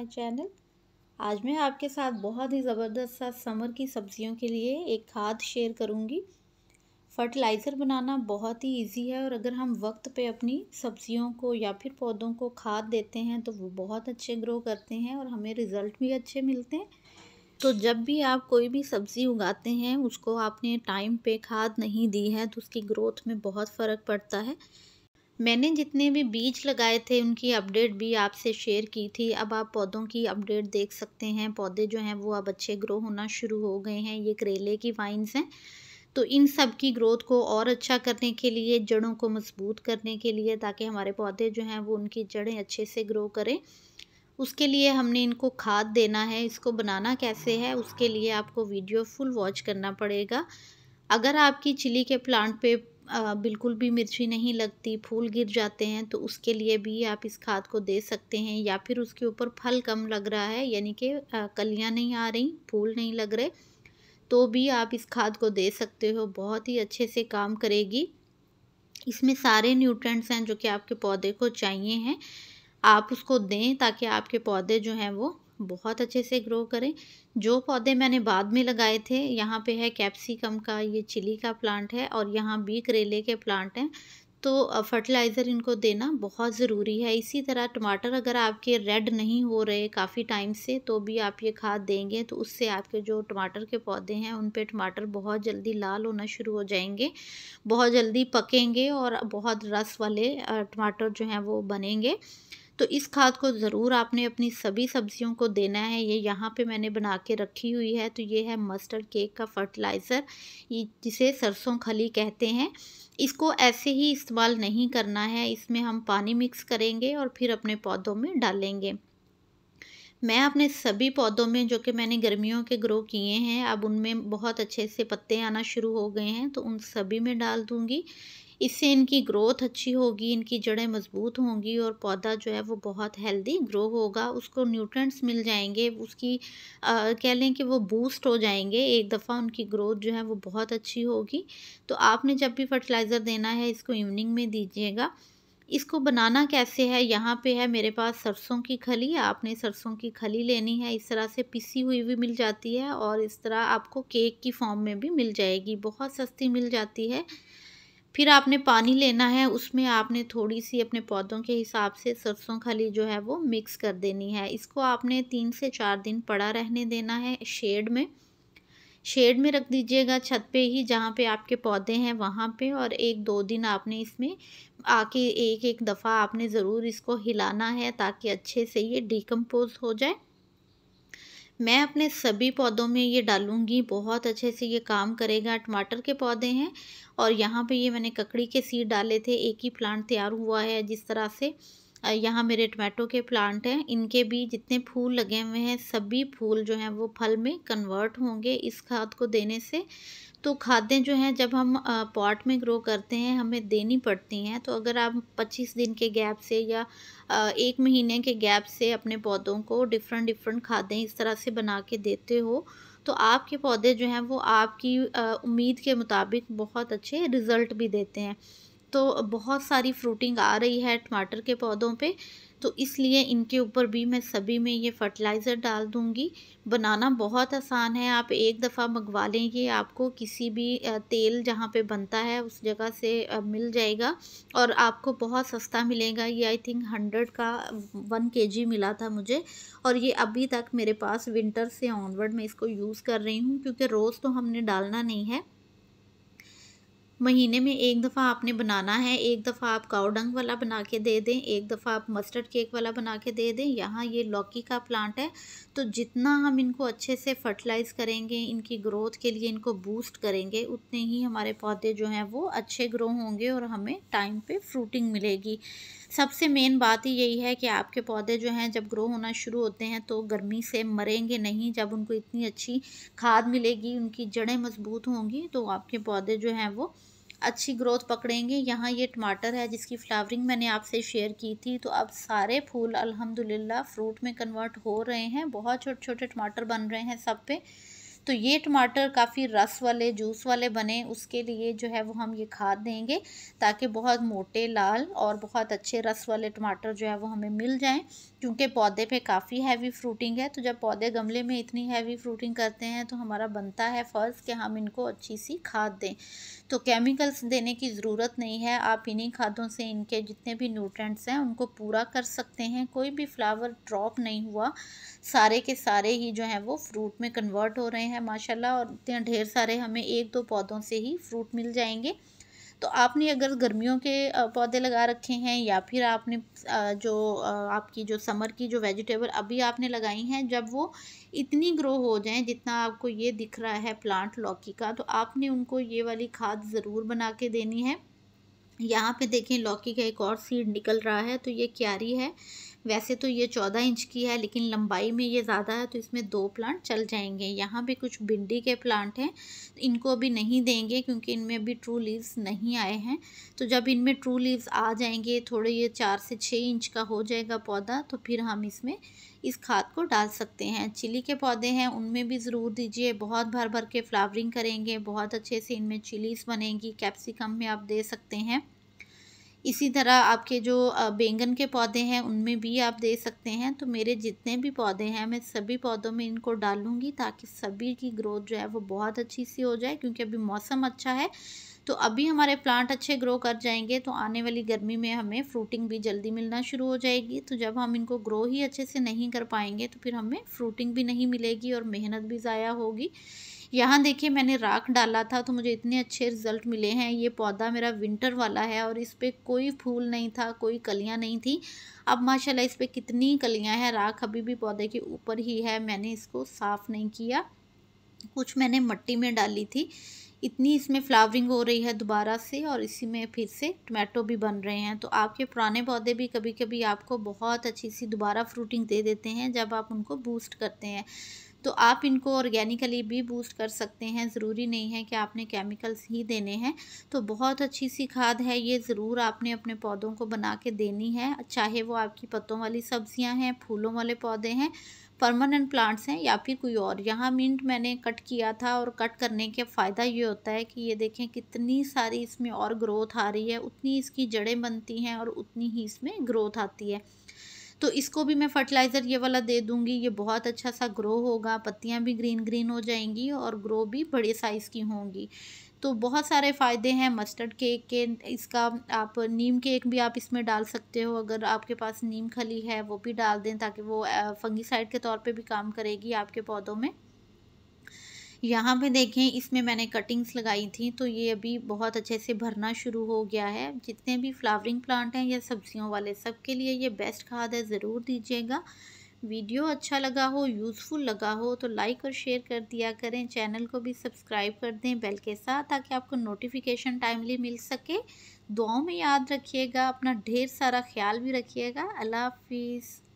my channel आज मैं आपके साथ बहुत ही ज़बरदस्त सा समर की सब्जियों के लिए एक खाद शेयर करूँगी फर्टिलाइज़र बनाना बहुत ही इजी है और अगर हम वक्त पे अपनी सब्जियों को या फिर पौधों को खाद देते हैं तो वो बहुत अच्छे ग्रो करते हैं और हमें रिज़ल्ट भी अच्छे मिलते हैं तो जब भी आप कोई भी सब्ज़ी उगाते हैं उसको आपने टाइम पे खाद नहीं दी है तो उसकी ग्रोथ में बहुत फ़र्क पड़ता है मैंने जितने भी बीज लगाए थे उनकी अपडेट भी आपसे शेयर की थी अब आप पौधों की अपडेट देख सकते हैं पौधे जो हैं वो अब अच्छे ग्रो होना शुरू हो गए हैं ये करेले की वाइन्स हैं तो इन सब की ग्रोथ को और अच्छा करने के लिए जड़ों को मजबूत करने के लिए ताकि हमारे पौधे जो हैं वो उनकी जड़ें अच्छे से ग्रो करें उसके लिए हमने इनको खाद देना है इसको बनाना कैसे है उसके लिए आपको वीडियो फुल वॉच करना पड़ेगा अगर आपकी चिली के प्लांट पे बिल्कुल भी मिर्ची नहीं लगती फूल गिर जाते हैं तो उसके लिए भी आप इस खाद को दे सकते हैं या फिर उसके ऊपर फल कम लग रहा है यानी कि कलियां नहीं आ रही फूल नहीं लग रहे तो भी आप इस खाद को दे सकते हो बहुत ही अच्छे से काम करेगी इसमें सारे न्यूट्रेंट्स हैं जो कि आपके पौधे को चाहिए हैं आप उसको दें ताकि आपके पौधे जो हैं वो बहुत अच्छे से ग्रो करें जो पौधे मैंने बाद में लगाए थे यहाँ पे है कैप्सिकम का ये चिली का प्लांट है और यहाँ बी करेले के प्लांट हैं तो फर्टिलाइज़र इनको देना बहुत ज़रूरी है इसी तरह टमाटर अगर आपके रेड नहीं हो रहे काफ़ी टाइम से तो भी आप ये खाद देंगे तो उससे आपके जो टमाटर के पौधे हैं उन पे टमाटर बहुत जल्दी लाल होना शुरू हो जाएंगे बहुत जल्दी पकेंगे और बहुत रस वाले टमाटर जो हैं वो बनेंगे तो इस खाद को ज़रूर आपने अपनी सभी सब्जियों को देना है ये यहाँ पे मैंने बना के रखी हुई है तो ये है मस्टर्ड केक का फर्टिलाइज़र जिसे सरसों खली कहते हैं इसको ऐसे ही इस्तेमाल नहीं करना है इसमें हम पानी मिक्स करेंगे और फिर अपने पौधों में डालेंगे मैं अपने सभी पौधों में जो कि मैंने गर्मियों के ग्रो किए हैं अब उनमें बहुत अच्छे से पत्ते आना शुरू हो गए हैं तो उन सभी में डाल दूँगी इससे इनकी ग्रोथ अच्छी होगी इनकी जड़ें मजबूत होंगी और पौधा जो है वो बहुत हेल्दी ग्रो होगा उसको न्यूट्रेंट्स मिल जाएंगे उसकी आ, कह लें कि वो बूस्ट हो जाएंगे एक दफ़ा उनकी ग्रोथ जो है वो बहुत अच्छी होगी तो आपने जब भी फर्टिलाइज़र देना है इसको इवनिंग में दीजिएगा इसको बनाना कैसे है यहाँ पे है मेरे पास सरसों की खली आपने सरसों की खली लेनी है इस तरह से पिसी हुई भी मिल जाती है और इस तरह आपको केक की फॉर्म में भी मिल जाएगी बहुत सस्ती मिल जाती है फिर आपने पानी लेना है उसमें आपने थोड़ी सी अपने पौधों के हिसाब से सरसों खली जो है वो मिक्स कर देनी है इसको आपने तीन से चार दिन पड़ा रहने देना है शेड में शेड में रख दीजिएगा छत पे ही जहाँ पे आपके पौधे हैं वहाँ पे और एक दो दिन आपने इसमें आके एक एक दफ़ा आपने ज़रूर इसको हिलाना है ताकि अच्छे से ये डिकम्पोज़ हो जाए मैं अपने सभी पौधों में ये डालूँगी बहुत अच्छे से ये काम करेगा टमाटर के पौधे हैं और यहाँ पे ये मैंने ककड़ी के सीड डाले थे एक ही प्लांट तैयार हुआ है जिस तरह से यहाँ मेरे टमाटो के प्लांट हैं इनके भी जितने फूल लगे हुए हैं सभी फूल जो हैं वो फल में कन्वर्ट होंगे इस खाद को देने से तो खादें जो हैं जब हम पॉट में ग्रो करते हैं हमें देनी पड़ती हैं तो अगर आप पच्चीस दिन के गैप से या एक महीने के गैप से अपने पौधों को डिफरेंट डिफरेंट खादें इस तरह से बना के देते हो तो आपके पौधे जो हैं वो आपकी उम्मीद के मुताबिक बहुत अच्छे रिज़ल्ट भी देते हैं तो बहुत सारी फ्रूटिंग आ रही है टमाटर के पौधों पे तो इसलिए इनके ऊपर भी मैं सभी में ये फर्टिलाइज़र डाल दूँगी बनाना बहुत आसान है आप एक दफ़ा मंगवा लें ये आपको किसी भी तेल जहाँ पे बनता है उस जगह से मिल जाएगा और आपको बहुत सस्ता मिलेगा ये आई थिंक हंड्रेड का वन के मिला था मुझे और ये अभी तक मेरे पास विंटर से ऑनवर्ड मैं इसको यूज़ कर रही हूँ क्योंकि रोज़ तो हमने डालना नहीं है महीने में एक दफ़ा आपने बनाना है एक दफ़ा आप काउडंग वाला बना के दे दें एक दफ़ा आप मस्टर्ड केक वाला बना के दे दें यहाँ ये लौकी का प्लांट है तो जितना हम इनको अच्छे से फर्टिलाइज़ करेंगे इनकी ग्रोथ के लिए इनको बूस्ट करेंगे उतने ही हमारे पौधे जो हैं वो अच्छे ग्रो होंगे और हमें टाइम पे फ्रूटिंग मिलेगी सबसे मेन बात ही यही है कि आपके पौधे जो हैं जब ग्रो होना शुरू होते हैं तो गर्मी से मरेंगे नहीं जब उनको इतनी अच्छी खाद मिलेगी उनकी जड़ें मजबूत होंगी तो आपके पौधे जो हैं वो अच्छी ग्रोथ पकड़ेंगे यहाँ ये टमाटर है जिसकी फ्लावरिंग मैंने आपसे शेयर की थी तो अब सारे फूल अल्हम्दुलिल्लाह फ्रूट में कन्वर्ट हो रहे हैं बहुत छोटे छोटे टमाटर बन रहे हैं सब पे तो ये टमाटर काफ़ी रस वाले जूस वाले बने उसके लिए जो है वो हम ये खाद देंगे ताकि बहुत मोटे लाल और बहुत अच्छे रस वाले टमाटर जो है वो हमें मिल जाएं क्योंकि पौधे पे काफ़ी हैवी फ्रूटिंग है तो जब पौधे गमले में इतनी हैवी फ्रूटिंग करते हैं तो हमारा बनता है फ़र्ज़ कि हम इनको अच्छी सी खाद दें तो केमिकल्स देने की ज़रूरत नहीं है आप इन्हीं खादों से इनके जितने भी न्यूट्रेंट्स हैं उनको पूरा कर सकते हैं कोई भी फ्लावर ड्रॉप नहीं हुआ सारे के सारे ही जो हैं वो फ्रूट में कन्वर्ट हो रहे हैं है माशाल्लाह और इतने ढेर सारे हमें एक दो पौधों से ही फ्रूट मिल जाएंगे तो आपने अगर गर्मियों के पौधे लगा रखे हैं या फिर आपने जो आपकी जो समर की जो वेजिटेबल अभी आपने लगाई हैं जब वो इतनी ग्रो हो जाएं जितना आपको ये दिख रहा है प्लांट लौकी का तो आपने उनको ये वाली खाद ज़रूर बना के देनी है यहाँ पे देखें लौकी का एक और सीड निकल रहा है तो ये क्यारी है वैसे तो ये चौदह इंच की है लेकिन लंबाई में ये ज़्यादा है तो इसमें दो प्लांट चल जाएंगे यहाँ पे कुछ भिंडी के प्लांट हैं तो इनको अभी नहीं देंगे क्योंकि इनमें अभी ट्रू लीव्स नहीं आए हैं तो जब इनमें ट्रू लीव्स आ जाएंगे थोड़े ये चार से छः इंच का हो जाएगा पौधा तो फिर हम इसमें इस खाद को डाल सकते हैं चिली के पौधे हैं उनमें भी ज़रूर दीजिए बहुत भर भर के फ्लावरिंग करेंगे बहुत अच्छे से इनमें चिलीज़ बनेंगी कैप्सिकम में आप दे सकते हैं इसी तरह आपके जो बैंगन के पौधे हैं उनमें भी आप दे सकते हैं तो मेरे जितने भी पौधे हैं मैं सभी पौधों में इनको डालूंगी ताकि सभी की ग्रोथ जो है वो बहुत अच्छी सी हो जाए क्योंकि अभी मौसम अच्छा है तो अभी हमारे प्लांट अच्छे ग्रो कर जाएंगे तो आने वाली गर्मी में हमें फ्रूटिंग भी जल्दी मिलना शुरू हो जाएगी तो जब हम इनको ग्रो ही अच्छे से नहीं कर पाएंगे तो फिर हमें फ्रूटिंग भी नहीं मिलेगी और मेहनत भी ज़ाया होगी यहाँ देखिए मैंने राख डाला था तो मुझे इतने अच्छे रिजल्ट मिले हैं ये पौधा मेरा विंटर वाला है और इस पर कोई फूल नहीं था कोई कलियाँ नहीं थी अब माशाल्लाह इस पर कितनी कलियाँ हैं राख अभी भी पौधे के ऊपर ही है मैंने इसको साफ़ नहीं किया कुछ मैंने मट्टी में डाली थी इतनी इसमें फ्लावरिंग हो रही है दोबारा से और इसी में फिर से टमाटो भी बन रहे हैं तो आपके पुराने पौधे भी कभी कभी आपको बहुत अच्छी सी दोबारा फ्रूटिंग दे देते हैं जब आप उनको बूस्ट करते हैं तो आप इनको ऑर्गेनिकली भी बूस्ट कर सकते हैं ज़रूरी नहीं है कि आपने केमिकल्स ही देने हैं तो बहुत अच्छी सी खाद है ये ज़रूर आपने अपने पौधों को बना के देनी है चाहे वो आपकी पत्तों वाली सब्जियां हैं फूलों वाले पौधे हैं परमानेंट प्लांट्स हैं या फिर कोई और यहाँ मिंट मैंने कट किया था और कट करने के फ़ायदा ये होता है कि ये देखें कितनी सारी इसमें और ग्रोथ आ रही है उतनी इसकी जड़ें बनती हैं और उतनी ही इसमें ग्रोथ आती है तो इसको भी मैं फर्टिलाइज़र ये वाला दे दूँगी ये बहुत अच्छा सा ग्रो होगा पत्तियाँ भी ग्रीन ग्रीन हो जाएंगी और ग्रो भी बड़े साइज़ की होंगी तो बहुत सारे फ़ायदे हैं मस्टर्ड केक के इसका आप नीम केक भी आप इसमें डाल सकते हो अगर आपके पास नीम खली है वो भी डाल दें ताकि वो फंगीसाइड के तौर पे भी काम करेगी आपके पौधों में यहाँ पे देखें इसमें मैंने कटिंग्स लगाई थी तो ये अभी बहुत अच्छे से भरना शुरू हो गया है जितने भी फ्लावरिंग प्लांट हैं या सब्जियों वाले सब के लिए ये बेस्ट खाद है ज़रूर दीजिएगा वीडियो अच्छा लगा हो यूज़फुल लगा हो तो लाइक और शेयर कर दिया करें चैनल को भी सब्सक्राइब कर दें बेल के साथ ताकि आपको नोटिफिकेशन टाइमली मिल सके दुआओं में याद रखिएगा अपना ढेर सारा ख्याल भी रखिएगा अल्लाह हाफिज़